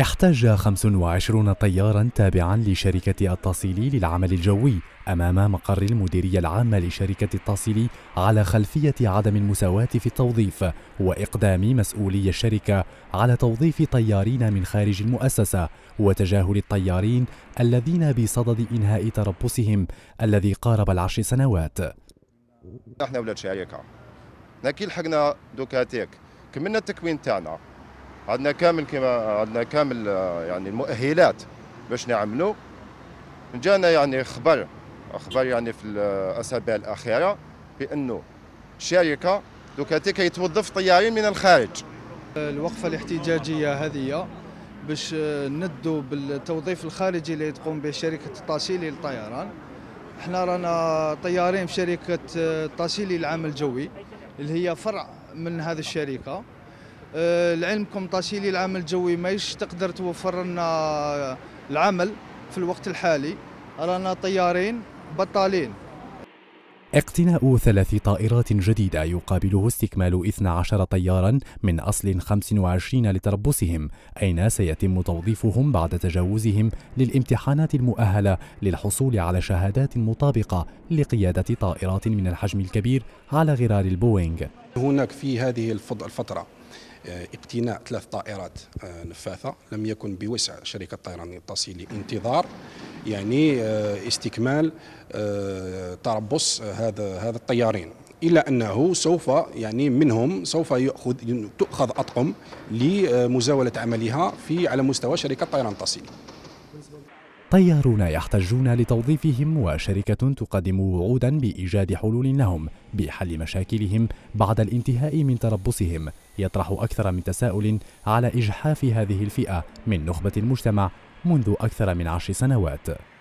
احتج 25 طيارا تابعا لشركة التصيلي للعمل الجوي أمام مقر المديرية العامة لشركة التصيلي على خلفية عدم المساواة في التوظيف وإقدام مسؤولي الشركة على توظيف طيارين من خارج المؤسسة وتجاهل الطيارين الذين بصدد إنهاء تربصهم الذي قارب العشر سنوات احنا ولاد شركة لكن لحقنا دوكاتيك كملنا التكوين تاعنا عندنا كامل كما عندنا كامل آه، يعني المؤهلات باش نعملوا جانا يعني خبر خبر يعني في الاسابيع الاخيره بانه شركه دوكا كيتوظف طيارين من الخارج الوقفه الاحتجاجيه هذه باش آه، ندوا بالتوظيف الخارجي اللي تقوم به شركه التاسيلي للطيران احنا رانا طيارين في شركه آه، التاسيلي للعمل الجوي اللي هي فرع من هذه الشركه آه، العلم طاشيلي العمل الجوي ماهيش تقدر توفر لنا العمل في الوقت الحالي رانا طيارين بطالين اقتناء ثلاث طائرات جديدة يقابله استكمال 12 طيارا من أصل 25 لتربصهم أين سيتم توظيفهم بعد تجاوزهم للامتحانات المؤهلة للحصول على شهادات مطابقة لقيادة طائرات من الحجم الكبير على غرار البوينغ هناك في هذه الفترة اقتناء آه، ثلاث طائرات آه، نفاثة لم يكن بوسع شركة طيران الاتصال لانتظار يعني آه، استكمال تربص هذا هذا الطيارين الا انه سوف يعني منهم سوف ياخذ تؤخذ اطقم لمزاوله عملها في على مستوى شركه طيران تصل طيارون يحتجون لتوظيفهم وشركة تقدم وعودا بإيجاد حلول لهم بحل مشاكلهم بعد الانتهاء من تربصهم يطرح أكثر من تساؤل على إجحاف هذه الفئة من نخبة المجتمع منذ أكثر من عشر سنوات